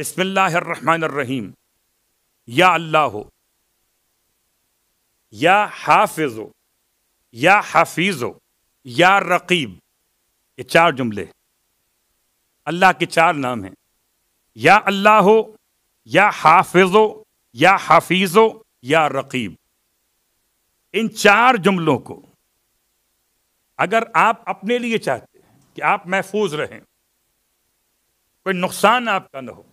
बसमीम या अल्लाह हो या हाफिज हो या हाफिज हो या रकीब ये चार जुमले अल्लाह के चार नाम हैं या अल्लाह हो या हाफिज हो या हाफिज हो या रकीब इन चार जुमलों को अगर आप अपने लिए चाहते हैं कि आप महफूज रहें कोई नुकसान आपका ना हो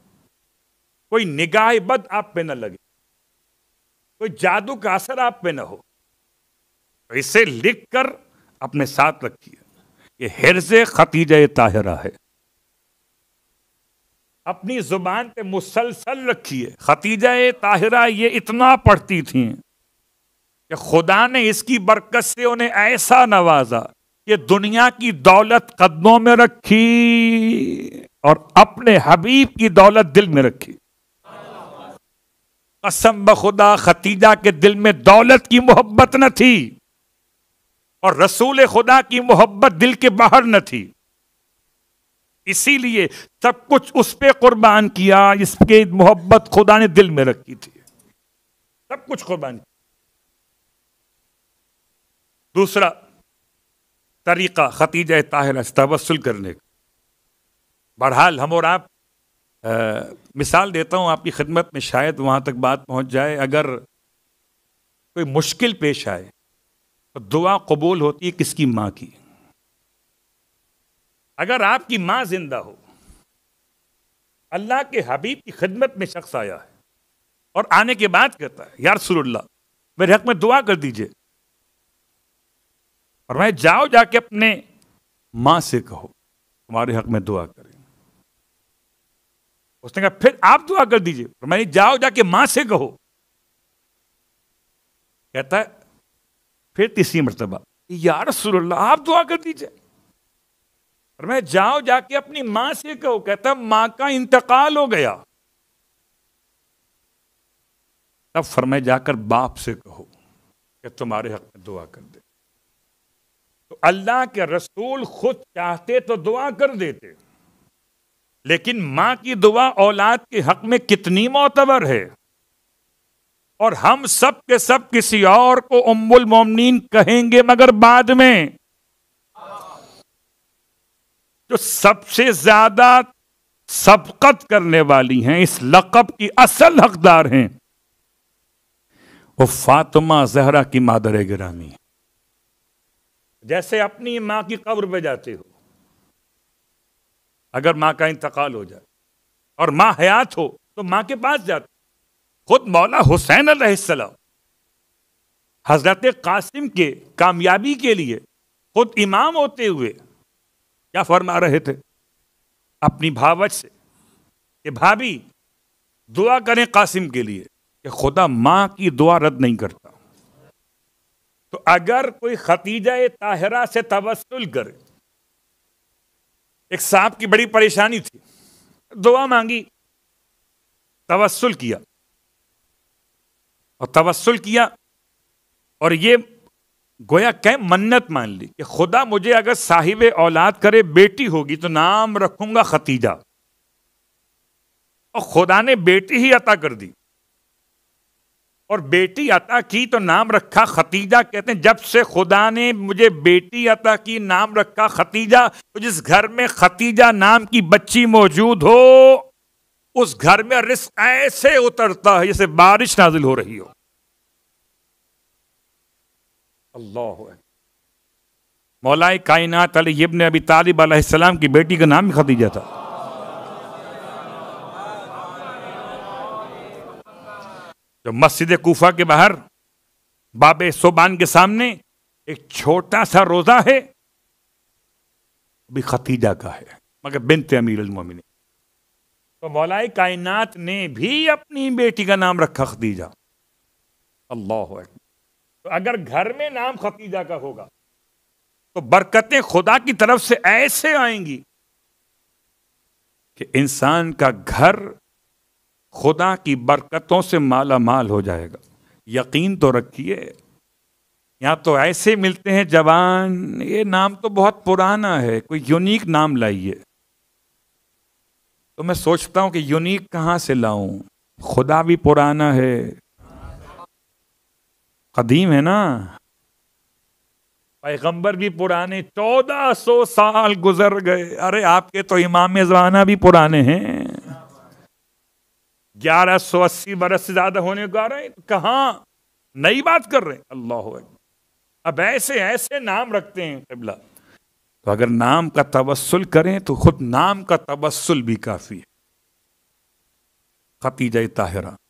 कोई निगाह बद आप पे न लगे कोई जादू का असर आप पे न हो तो इसे लिख कर अपने साथ रखिए ये हिरज खतीज ताहिरा है अपनी जुबान पे मुसलसल रखिए खतीजा ताहिरा ये इतना पढ़ती थी कि खुदा ने इसकी बरकत से उन्हें ऐसा नवाजा कि दुनिया की दौलत कदमों में रखी और अपने हबीब की दौलत दिल में रखी कसम बखुदा खतीजा के दिल में दौलत की मोहब्बत न थी और रसूल खुदा की मोहब्बत दिल के बाहर न थी इसीलिए सब कुछ उस पर कुर्बान किया इसके मोहब्बत खुदा ने दिल में रखी थी सब कुछ कुर्बान किया दूसरा तरीका खतीजा ताहिर तबसल करने का बहरहाल हम और आप आ, मिसाल देता हूँ आपकी खिदमत में शायद वहाँ तक बात पहुँच जाए अगर कोई मुश्किल पेश आए तो दुआ कबूल होती है किसकी माँ की अगर आपकी माँ जिंदा हो अल्लाह के हबीब की खिदमत में शख्स आया है और आने के बाद कहता है यार सुरुल्ला मेरे हक में दुआ कर दीजिए और मैं जाओ जाके अपने माँ से कहो तुम्हारे हक में दुआ कर उसने कहा फिर आप दुआ कर दीजिए मैंने जाओ जाके मां से कहो कहता है फिर तीसरी मरतबा यार रसुल्ला आप दुआ कर दीजिए और मैं जाओ जाके अपनी मां से कहो कहता है मां का इंतकाल हो गया तब फरमाए जाकर बाप से कहो कि तुम्हारे हक में दुआ कर दे तो अल्लाह के रसूल खुद चाहते तो दुआ कर देते लेकिन मां की दुआ औलाद के हक में कितनी मोतबर है और हम सब के सब किसी और को उम्मुल मोमिन कहेंगे मगर बाद में जो सबसे ज्यादा सबकत करने वाली हैं इस लकब की असल हकदार हैं वो फातिमा जहरा की मादर गिरामी जैसे अपनी माँ की कब्र पे जाते हो अगर माँ का इंतकाल हो जाए और माँ हयात हो तो माँ के पास जाते खुद मौला हुसैन अलैहिस्सलाम हजरत कासिम के कामयाबी के लिए खुद इमाम होते हुए क्या फरमा रहे थे अपनी भावच से कि भाभी दुआ करें कासिम के लिए कि खुदा माँ की दुआ रद्द नहीं करता तो अगर कोई खतीजा ताहरा से तवसल करे एक सांप की बड़ी परेशानी थी दुआ मांगी तवस्सुल किया और तवस्सुल किया और ये गोया कह मन्नत मान ली कि खुदा मुझे अगर साहिब औलाद करे बेटी होगी तो नाम रखूंगा खतीजा और खुदा ने बेटी ही अता कर दी और बेटी अता की तो नाम रखा खतीजा कहते हैं जब से खुदा ने मुझे बेटी अता की नाम रखा खतीजा तो जिस घर में खतीजा नाम की बच्ची मौजूद हो उस घर में रिस्क ऐसे उतरता है जैसे बारिश नाजिल हो रही हो अल्लाह मौलाए कायनात अली इब्न अबी तालिब अलैहिस्सलाम की बेटी का नाम खतीजा था जो मस्जिद कोफा के बाहर बाबे सोबान के सामने एक छोटा सा रोजा है अभी खतीजा का है मगर बिनते अमीर उलमिन तो मौलाए कायनात ने भी अपनी बेटी का नाम रखा खतीजा अल्लाह तो अगर घर में नाम खतीजा का होगा तो बरकतें खुदा की तरफ से ऐसे आएंगी कि इंसान का घर खुदा की बरकतों से माला माल हो जाएगा यकीन तो रखिए यहाँ तो ऐसे मिलते हैं जवान ये नाम तो बहुत पुराना है कोई यूनिक नाम लाइए तो मैं सोचता हूँ कि यूनिक कहाँ से लाऊं खुदा भी पुराना है कदीम है ना पैगंबर भी पुराने चौदह सौ साल गुजर गए अरे आपके तो इमाम जमाना भी पुराने हैं ग्यारह सौ अस्सी बरस से ज्यादा होने को आ रहे हैं कहा नई बात कर रहे हैं अल्लाह अब ऐसे ऐसे नाम रखते हैं कबला तो अगर नाम का तबसल करें तो खुद नाम का तबसल भी काफ़ी है खतीजा ताहरा